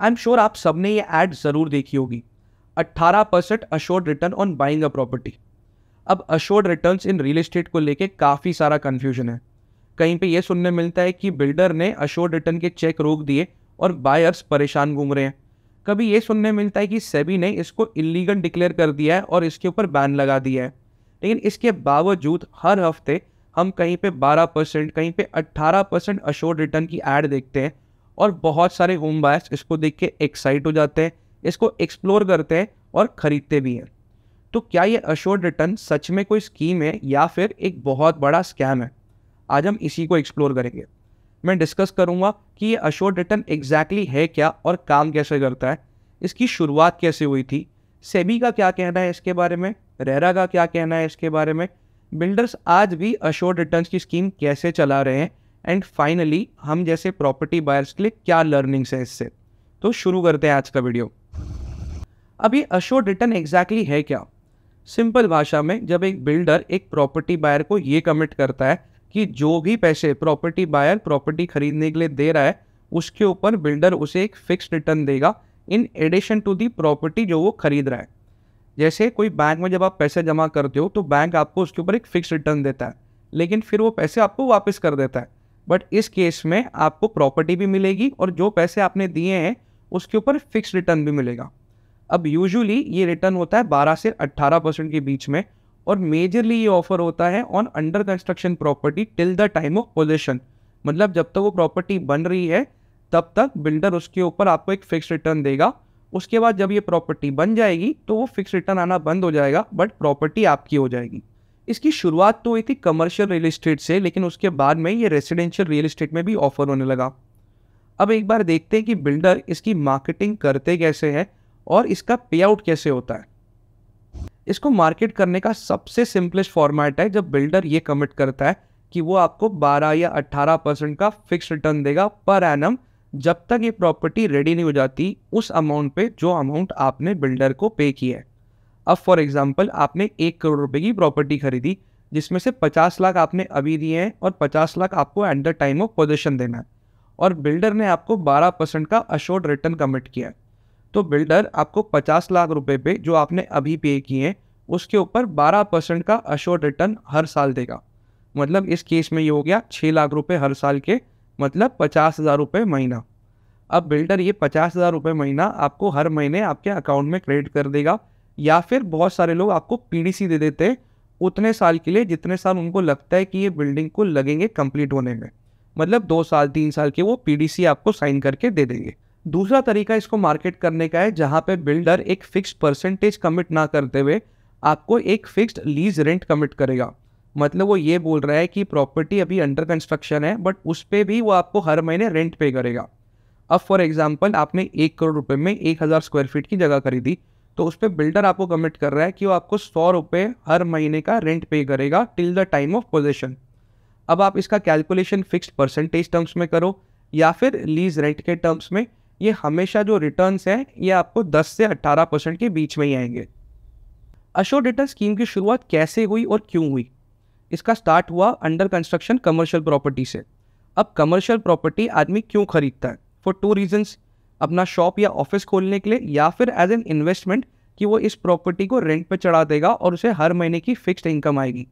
I am sure आप सबने ये ऐड ज़रूर देखी होगी 18 percent assured return on buying a property अब assured returns in real estate को लेके काफ़ी सारा कन्फ्यूजन है कहीं पे ये सुनने मिलता है कि बिल्डर ने अशोर्ड रिटर्न के चेक रोक दिए और बायर्स परेशान घूम रहे हैं कभी ये सुनने मिलता है कि सेबी ने इसको इलीगल डिक्लेयर कर दिया है और इसके ऊपर बैन लगा दिया है लेकिन इसके बावजूद हर हफ्ते हम कहीं पे 12 परसेंट कहीं पे 18 परसेंट अशोर रिटर्न की ऐड देखते हैं और बहुत सारे होम बायर्स इसको देख के एक्साइट हो जाते हैं इसको एक्सप्लोर करते हैं और ख़रीदते भी हैं तो क्या ये अश्योर्ड रिटर्न सच में कोई स्कीम है या फिर एक बहुत बड़ा स्कैम है आज हम इसी को एक्सप्लोर करेंगे मैं डिस्कस करूँगा कि ये अश्योर्ड रिटर्न एग्जैक्टली है क्या और काम कैसे करता है इसकी शुरुआत कैसे हुई थी सेबी का क्या कहना है इसके बारे में रेरा का क्या कहना है इसके बारे में बिल्डर्स आज भी अशोर रिटर्न की स्कीम कैसे चला रहे हैं एंड फाइनली हम जैसे प्रॉपर्टी बायर्स के लिए क्या लर्निंग्स हैं इससे तो शुरू करते हैं आज का वीडियो अब ये अशोर रिटर्न एग्जैक्टली है क्या सिंपल भाषा में जब एक बिल्डर एक प्रॉपर्टी बायर को ये कमिट करता है कि जो भी पैसे प्रॉपर्टी बायर प्रॉपर्टी खरीदने के लिए दे रहा है उसके ऊपर बिल्डर उसे एक फिक्स रिटर्न देगा in addition to the property जो वो खरीद रहा है जैसे कोई बैंक में जब आप पैसे जमा करते हो तो बैंक आपको उसके ऊपर एक फिक्स रिटर्न देता है लेकिन फिर वो पैसे आपको वापस कर देता है बट इस केस में आपको प्रॉपर्टी भी मिलेगी और जो पैसे आपने दिए हैं उसके ऊपर फिक्स रिटर्न भी मिलेगा अब यूजुअली ये रिटर्न होता है 12 से 18 परसेंट के बीच में और मेजरली ये ऑफर होता है on under construction property till the time of possession मतलब जब तक वो प्रॉपर्टी बन रही है तब तक बिल्डर उसके ऊपर आपको एक फिक्स रिटर्न देगा उसके बाद जब ये प्रॉपर्टी बन जाएगी तो वो फिक्स रिटर्न आना बंद हो जाएगा बट प्रॉपर्टी आपकी हो जाएगी इसकी शुरुआत तो हुई थी कमर्शियल रियल इस्टेट से लेकिन उसके बाद में ये रेसिडेंशियल रियल इस्टेट में भी ऑफर होने लगा अब एक बार देखते हैं कि बिल्डर इसकी मार्केटिंग करते कैसे हैं और इसका पे आउट कैसे होता है इसको मार्केट करने का सबसे सिंपलेस्ट फॉर्मेट है जब बिल्डर ये कमिट करता है कि वो आपको 12 या 18 परसेंट का फिक्स रिटर्न देगा पर एनम जब तक ये प्रॉपर्टी रेडी नहीं हो जाती उस अमाउंट पे जो अमाउंट आपने बिल्डर को पे किया है अब फॉर एग्जाम्पल आपने एक करोड़ रुपये की प्रॉपर्टी खरीदी जिसमें से पचास लाख आपने अभी दिए हैं और पचास लाख आपको at the time of possession देना है और बिल्डर ने आपको बारह परसेंट का अशोर्ड रिटर्न कमिट किया है तो बिल्डर आपको पचास लाख रुपए पे जो आपने अभी पे किए हैं उसके ऊपर बारह परसेंट का अशोर्ड रिटर्न हर साल देगा मतलब इस केस में ये हो गया छः लाख रुपये हर साल के मतलब पचास हज़ार रुपये महीना अब बिल्डर ये पचास हज़ार रुपये महीना आपको हर महीने आपके अकाउंट में क्रेडिट कर देगा या फिर बहुत सारे लोग आपको पी दे देते हैं उतने साल के लिए जितने साल उनको लगता है कि ये बिल्डिंग को लगेंगे कंप्लीट होने में मतलब दो साल तीन साल के वो पीडीसी आपको साइन करके दे देंगे दूसरा तरीका इसको मार्केट करने का है जहाँ पे बिल्डर एक फिक्स परसेंटेज कमिट ना करते हुए आपको एक फिक्स्ड लीज रेंट कमिट करेगा मतलब वो ये बोल रहा है कि प्रॉपर्टी अभी अंडर कंस्ट्रक्शन है बट उस पर भी वो आपको हर महीने रेंट पे करेगा अब फॉर एग्जाम्पल आपने एक करोड़ रुपये में एक हज़ार स्क्वायर फीट की जगह खरीदी तो उस पर बिल्डर आपको कमिट कर रहा है कि वो आपको सौ रुपये हर महीने का रेंट पे करेगा till the time of possession अब आप इसका कैलकुलेशन फिक्स्ड परसेंटेज टर्म्स में करो या फिर लीज रेंट के टर्म्स में ये हमेशा जो रिटर्न्स हैं ये आपको 10 से 18 परसेंट के बीच में ही आएंगे अशोर रिटर्न स्कीम की शुरुआत कैसे हुई और क्यों हुई इसका स्टार्ट हुआ अंडर कंस्ट्रक्शन कमर्शियल प्रॉपर्टी से अब कमर्शियल प्रॉपर्टी आदमी क्यों खरीदता है फॉर टू रीजन्स अपना शॉप या ऑफिस खोलने के लिए या फिर एज एन इन्वेस्टमेंट कि वो इस प्रॉपर्टी को रेंट पर चढ़ा देगा और उसे हर महीने की फिक्स्ड इनकम आएगी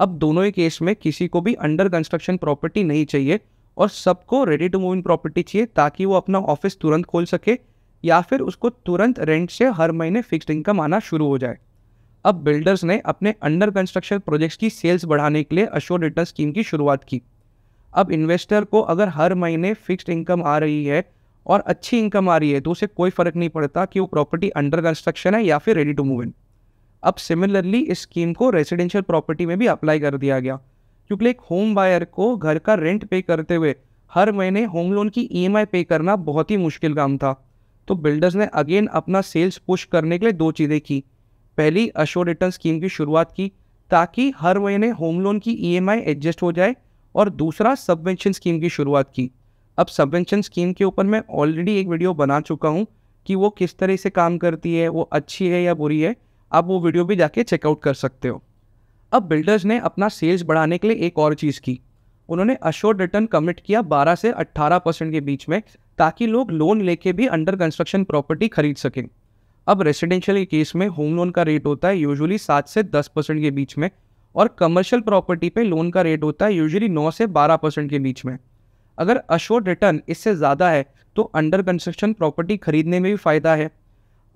अब दोनों ही केस में किसी को भी अंडर कंस्ट्रक्शन प्रॉपर्टी नहीं चाहिए और सबको ready to move in property चाहिए ताकि वो अपना ऑफिस तुरंत खोल सके या फिर उसको तुरंत रेंट से हर महीने फिक्स्ड इनकम आना शुरू हो जाए अब बिल्डर्स ने अपने अंडर कंस्ट्रक्शन प्रोजेक्ट्स की सेल्स बढ़ाने के लिए अश्योर रिटर्न स्कीम की शुरुआत की अब इन्वेस्टर को अगर हर महीने फिक्स्ड इनकम आ रही है और अच्छी इनकम आ रही है तो उसे कोई फ़र्क नहीं पड़ता कि वो प्रॉपर्टी अंडर कंस्ट्रक्शन है या फिर रेडी टू मूव इन अब सिमिलरली इस स्कीम को रेजिडेंशियल प्रॉपर्टी में भी अप्लाई कर दिया गया क्योंकि एक होम बायर को घर का रेंट पे करते हुए हर महीने होम लोन की ई e पे करना बहुत ही मुश्किल काम था तो बिल्डर्स ने अगेन अपना सेल्स पुश करने के लिए दो चीज़ें की पहली अशोर रिटर्न स्कीम की शुरुआत की ताकि हर महीने होम लोन की ई e एडजस्ट हो जाए और दूसरा सबवेंशन स्कीम की शुरुआत की अब सबवेंशन स्कीम के ऊपर मैं ऑलरेडी एक वीडियो बना चुका हूँ कि वो किस तरह से काम करती है वो अच्छी है या बुरी है आप वो वीडियो भी जाके चेकआउट कर सकते हो अब बिल्डर्स ने अपना सेल्स बढ़ाने के लिए एक और चीज़ की उन्होंने अश्योर रिटर्न कमिट किया 12 से 18 परसेंट के बीच में ताकि लोग लोन लेके भी अंडर कंस्ट्रक्शन प्रॉपर्टी खरीद सकें अब रेसिडेंशियल के केस में होम लोन का रेट होता है यूजुअली सात से दस परसेंट के बीच में और कमर्शियल प्रॉपर्टी पे लोन का रेट होता है यूजुअली नौ से बारह परसेंट के बीच में अगर अशोर रिटर्न इससे ज़्यादा है तो अंडर कंस्ट्रक्शन प्रॉपर्टी खरीदने में भी फ़ायदा है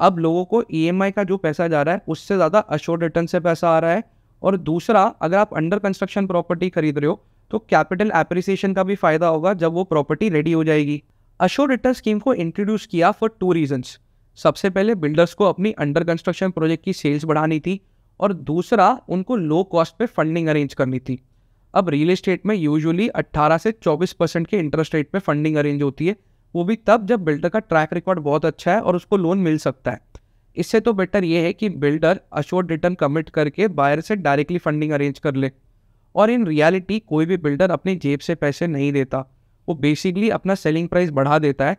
अब लोगों को ई e का जो पैसा जा रहा है उससे ज़्यादा अशोर रिटर्न से पैसा आ रहा है और दूसरा अगर आप अंडर कंस्ट्रक्शन प्रॉपर्टी खरीद रहे हो तो कैपिटल एप्रिसिएशन का भी फ़ायदा होगा जब वो प्रॉपर्टी रेडी हो जाएगी अशोर रिटर्न स्कीम को इंट्रोड्यूस किया फॉर टू रीजंस सबसे पहले बिल्डर्स को अपनी अंडर कंस्ट्रक्शन प्रोजेक्ट की सेल्स बढ़ानी थी और दूसरा उनको लो कॉस्ट पे फंडिंग अरेंज करनी थी अब रियल इस्टेट में यूजुअली 18 से 24 परसेंट के इंटरेस्ट रेट पे फंडिंग अरेंज होती है वो भी तब जब बिल्डर का ट्रैक रिकॉर्ड बहुत अच्छा है और उसको लोन मिल सकता है इससे तो बेटर ये है कि बिल्डर अशोर्ड रिटर्न कमिट करके बायर से डायरेक्टली फंडिंग अरेंज कर ले और इन रियलिटी कोई भी बिल्डर अपनी जेब से पैसे नहीं देता वो बेसिकली अपना सेलिंग प्राइस बढ़ा देता है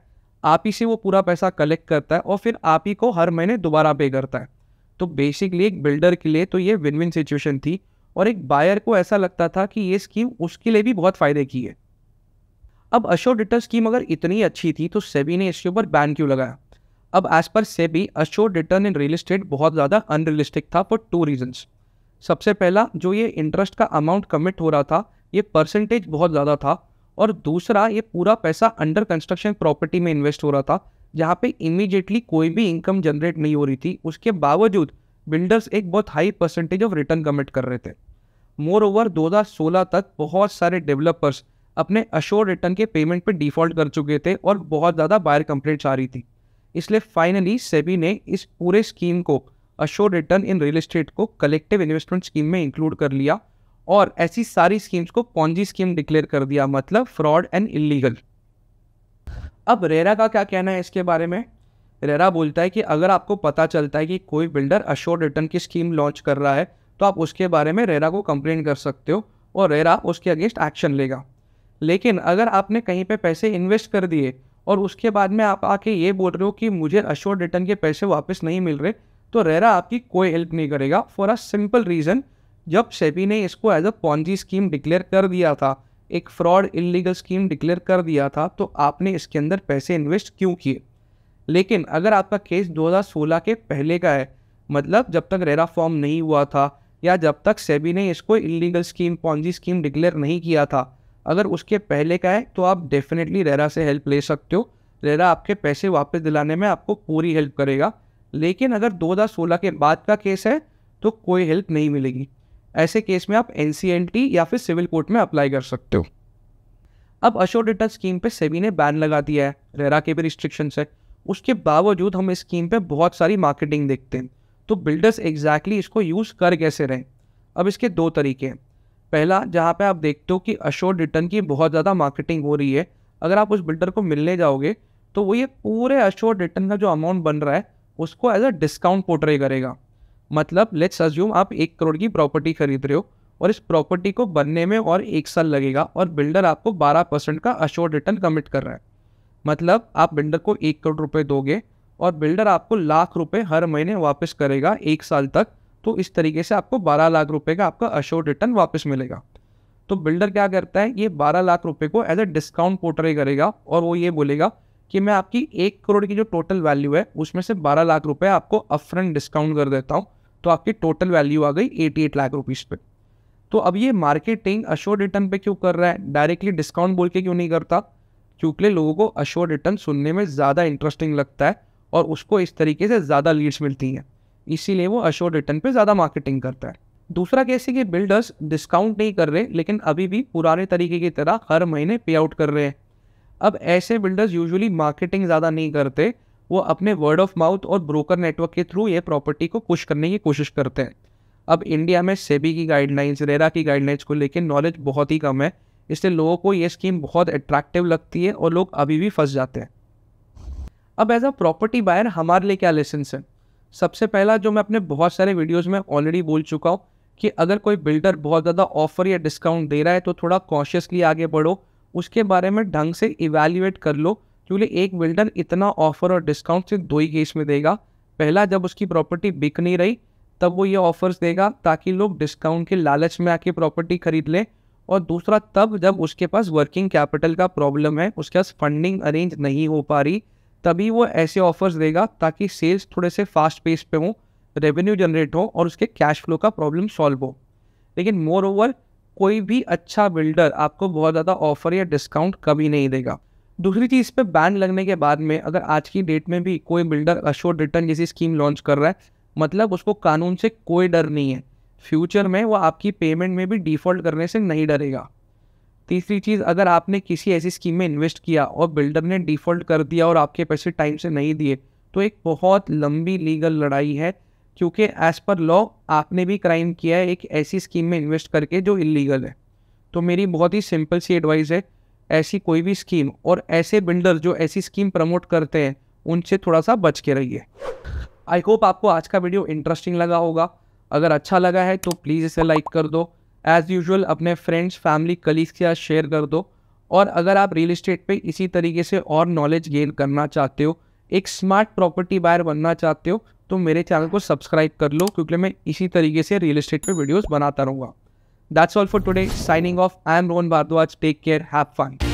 आप ही से वो पूरा पैसा कलेक्ट करता है और फिर आप ही को हर महीने दोबारा पे करता है तो बेसिकली एक बिल्डर के लिए तो ये विन विन सिचुएशन थी और एक बायर को ऐसा लगता था कि ये स्कीम उसके लिए भी बहुत फ़ायदे की है अब अशोर डिटर स्कीम अगर इतनी अच्छी थी तो सेबी ने इसके ऊपर बैन क्यों लगाया अब एज पर SEBI assure return in real estate बहुत ज़्यादा अनरियलिस्टिक था फॉर टू रीजन्स सबसे पहला जो ये इंटरेस्ट का अमाउंट कमिट हो रहा था ये परसेंटेज बहुत ज़्यादा था और दूसरा ये पूरा पैसा अंडर कंस्ट्रक्शन प्रॉपर्टी में इन्वेस्ट हो रहा था जहाँ पे इमीजिएटली कोई भी इनकम जनरेट नहीं हो रही थी उसके बावजूद बिल्डर्स एक बहुत high percentage of return commit कर रहे थे मोर ओवर दो हज़ार सोलह तक बहुत सारे डेवलपर्स अपने अशोर रिटर्न के पेमेंट पर डिफॉल्ट कर चुके थे और बहुत ज़्यादा बायर कंप्लेंट्स आ रही थी इसलिए फाइनली सेबी ने इस पूरे स्कीम को assure return in real estate को कलेक्टिव इन्वेस्टमेंट स्कीम में इंक्लूड कर लिया और ऐसी सारी स्कीम्स को पॉन्जी स्कीम डिक्लेयर कर दिया मतलब फ्रॉड एंड इलीगल अब रेरा का क्या कहना है इसके बारे में रेरा बोलता है कि अगर आपको पता चलता है कि कोई बिल्डर अशोर रिटर्न की स्कीम लॉन्च कर रहा है तो आप उसके बारे में रेरा को कंप्लेन कर सकते हो और रेरा उसके अगेंस्ट एक्शन लेगा लेकिन अगर आपने कहीं पे पैसे इन्वेस्ट कर दिए और उसके बाद में आप आके ये बोल रहे हो कि मुझे अशोर रिटर्न के पैसे वापस नहीं मिल रहे तो रेरा आपकी कोई हेल्प नहीं करेगा फॉर अ सिंपल रीज़न जब सेबी ने इसको as a Ponzi scheme declare कर दिया था एक फ्रॉड इलीगल स्कीम डिक्लेयर कर दिया था तो आपने इसके अंदर पैसे इन्वेस्ट क्यों किए लेकिन अगर आपका केस 2016 के पहले का है मतलब जब तक रेरा फॉर्म नहीं हुआ था या जब तक सेबी ने इसको illegal scheme Ponzi scheme declare नहीं किया था अगर उसके पहले का है तो आप डेफिनेटली रेरा से हेल्प ले सकते हो रेरा आपके पैसे वापस दिलाने में आपको पूरी हेल्प करेगा लेकिन अगर 2016 के बाद का केस है तो कोई हेल्प नहीं मिलेगी ऐसे केस में आप एन या फिर सिविल कोर्ट में अप्लाई कर सकते हो अब अशोर रिटर्न स्कीम पे सेबी ने बैन लगा दिया है रेरा के भी रिस्ट्रिक्शंस है उसके बावजूद हम इस स्कीम पे बहुत सारी मार्केटिंग देखते हैं तो बिल्डर्स एग्जैक्टली exactly इसको यूज़ कर कैसे रहे अब इसके दो तरीके हैं पहला जहाँ पे आप देखते हो कि अशोर रिटर्न की बहुत ज़्यादा मार्केटिंग हो रही है अगर आप उस बिल्डर को मिलने जाओगे तो वो ये पूरे अशोर रिटर्न का जो अमाउंट बन रहा है उसको एज अ डिस्काउंट पोर्ट्रे करेगा मतलब लेट्स अज्यूम आप एक करोड़ की प्रॉपर्टी खरीद रहे हो और इस प्रॉपर्टी को बनने में और एक साल लगेगा और बिल्डर आपको 12 परसेंट का अशोर रिटर्न कमिट कर रहा है मतलब आप बिल्डर को एक करोड़ रुपए दोगे और बिल्डर आपको लाख रुपए हर महीने वापस करेगा एक साल तक तो इस तरीके से आपको बारह लाख रुपए का आपका अशोर रिटर्न वापस मिलेगा तो बिल्डर क्या करता है ये बारह लाख रुपए को एज ए डिस्काउंट पोर्ट्रे करेगा और वो ये बोलेगा कि मैं आपकी एक करोड़ की जो टोटल वैल्यू है उसमें से बारह लाख रुपये आपको अपफ्रंट डिस्काउंट कर देता हूँ तो आपकी टोटल वैल्यू आ गई एटी एट लाख रुपीज़ पे तो अब ये मार्केटिंग अशोर रिटर्न पे क्यों कर रहा है डायरेक्टली डिस्काउंट बोल के क्यों नहीं करता क्योंकि लोगों को अश्योर रिटर्न सुनने में ज़्यादा इंटरेस्टिंग लगता है और उसको इस तरीके से ज़्यादा लीड्स मिलती हैं इसीलिए वो अश्योर रिटर्न पर ज़्यादा मार्केटिंग करता है दूसरा कैसे कि बिल्डर्स डिस्काउंट नहीं कर रहे लेकिन अभी भी पुराने तरीके की तरह हर महीने पे आउट कर रहे हैं अब ऐसे बिल्डर्स यूजुअली मार्केटिंग ज़्यादा नहीं करते वो अपने वर्ड ऑफ माउथ और ब्रोकर नेटवर्क के थ्रू ये प्रॉपर्टी को पुश करने की कोशिश करते हैं अब इंडिया में सेबी की गाइडलाइंस रेरा की गाइडलाइंस को लेकर नॉलेज बहुत ही कम है इसलिए लोगों को ये स्कीम बहुत अट्रैक्टिव लगती है और लोग अभी भी फंस जाते हैं अब एज अ प्रॉपर्टी बायर हमारे लिए क्या लेसन है सबसे पहला जो मैं अपने बहुत सारे वीडियोज़ में ऑलरेडी बोल चुका हूँ कि अगर कोई बिल्डर बहुत ज़्यादा ऑफर या डिस्काउंट दे रहा है तो थोड़ा कॉशियसली आगे बढ़ो उसके बारे में ढंग से इवेल्यूएट कर लो क्योंकि एक बिल्डर इतना ऑफर और डिस्काउंट सिर्फ दो ही केस में देगा पहला जब उसकी प्रॉपर्टी बिक नहीं रही तब वो ये ऑफर्स देगा ताकि लोग डिस्काउंट के लालच में आके प्रॉपर्टी खरीद लें और दूसरा तब जब उसके पास वर्किंग कैपिटल का प्रॉब्लम है उसके पास फंडिंग अरेंज नहीं हो पा रही तभी वो ऐसे ऑफर्स देगा ताकि सेल्स थोड़े से फास्ट पेस पे हों रेवेन्यू जनरेट हो और उसके कैश फ्लो का प्रॉब्लम सॉल्व हो लेकिन मोर ओवर कोई भी अच्छा बिल्डर आपको बहुत ज़्यादा ऑफर या डिस्काउंट कभी नहीं देगा दूसरी चीज़ पे बैन लगने के बाद में अगर आज की डेट में भी कोई बिल्डर अशोर रिटर्न जैसी स्कीम लॉन्च कर रहा है मतलब उसको कानून से कोई डर नहीं है फ्यूचर में वो आपकी पेमेंट में भी डिफ़ॉल्ट करने से नहीं डरेगा तीसरी चीज़ अगर आपने किसी ऐसी स्कीम में इन्वेस्ट किया और बिल्डर ने डिफ़ॉल्ट कर दिया और आपके पैसे टाइम से नहीं दिए तो एक बहुत लंबी लीगल लड़ाई है क्योंकि एज़ पर लॉ आपने भी क्राइम किया है एक ऐसी स्कीम में इन्वेस्ट करके जो इलीगल है तो मेरी बहुत ही सिंपल सी एडवाइस है ऐसी कोई भी स्कीम और ऐसे बिल्डर जो ऐसी स्कीम प्रमोट करते हैं उनसे थोड़ा सा बच के रहिए आई होप आपको आज का वीडियो इंटरेस्टिंग लगा होगा अगर अच्छा लगा है तो प्लीज़ इसे लाइक कर दो एज़ यूजल अपने फ्रेंड्स फैमिली कलीग्स के साथ शेयर कर दो और अगर आप रियल इस्टेट पर इसी तरीके से और नॉलेज गेन करना चाहते हो एक स्मार्ट प्रॉपर्टी बायर बनना चाहते हो तो मेरे चैनल को सब्सक्राइब कर लो क्योंकि मैं इसी तरीके से रियल इस्टेट पे वीडियोस बनाता रहूँगा that's all for today signing off I am Rohan Bhardwaj take care have fun